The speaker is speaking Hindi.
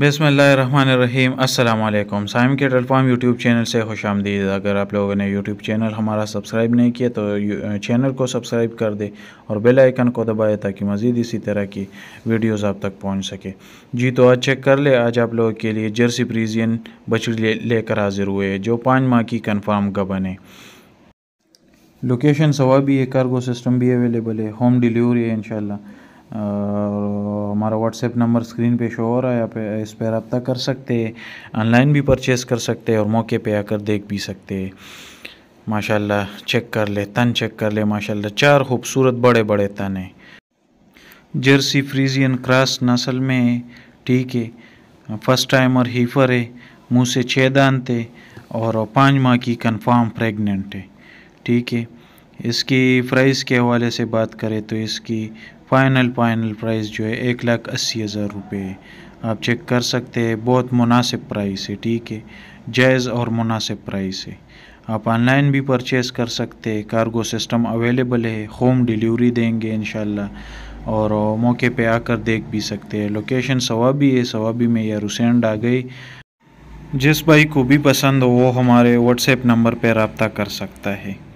बसमीम अल्लाम साइम के टेलफार्म यूट्यूब चैनल से खुश आमदीद अगर आप लोगों ने यूट्यूब चैनल हमारा सब्सक्राइब नहीं किया तो चैनल को सब्सक्राइब कर दे और बेल आइकन को दबाए ताकि मज़ीद इसी तरह की वीडियोज़ आप तक पहुँच सके जी तो आज चेक कर ले आज आप लोगों के लिए जर्सी प्रीजियन बछड़ी लेकर ले हाजिर हुए जो पाँच माह की कन्फर्म गबन है लोकेशन सवा भी है कार्गो सिस्टम भी अवेलेबल है होम डिलीवरी है इनशाला और हमारा व्हाट्सएप नंबर स्क्रीन पे शो हो रहा है आप इस पर रबता कर सकते ऑनलाइन भी परचेज़ कर सकते और मौके पे आकर देख भी सकते माशाल्लाह चेक कर ले तन चेक कर ले माशाल्लाह चार खूबसूरत बड़े बड़े तन हैं जर्सी फ्रीजियन क्रास नस्ल में ठीक है फर्स्ट टाइम और हीफर है मुँह से छः दान थे और पाँच माह की कन्फर्म प्रेगनेंट है ठीक है इसकी प्राइस के हवाले से बात करें तो इसकी फ़ाइनल फाइनल प्राइस जो है एक लाख अस्सी हज़ार रुपये आप चेक कर सकते हैं बहुत मुनासिब प्राइस है ठीक है जायज़ और मुनासिब प्राइस है आप ऑनलाइन भी परचेज़ कर सकते हैं कार्गो सिस्टम अवेलेबल है होम डिलीवरी देंगे इन और मौके पे आकर देख भी सकते हैं लोकेशन सवाबी है सवाबी में यह रुसेंड आ गई जिस भाई को भी पसंद हो वो हमारे व्हाट्सएप नंबर पर रबता कर सकता है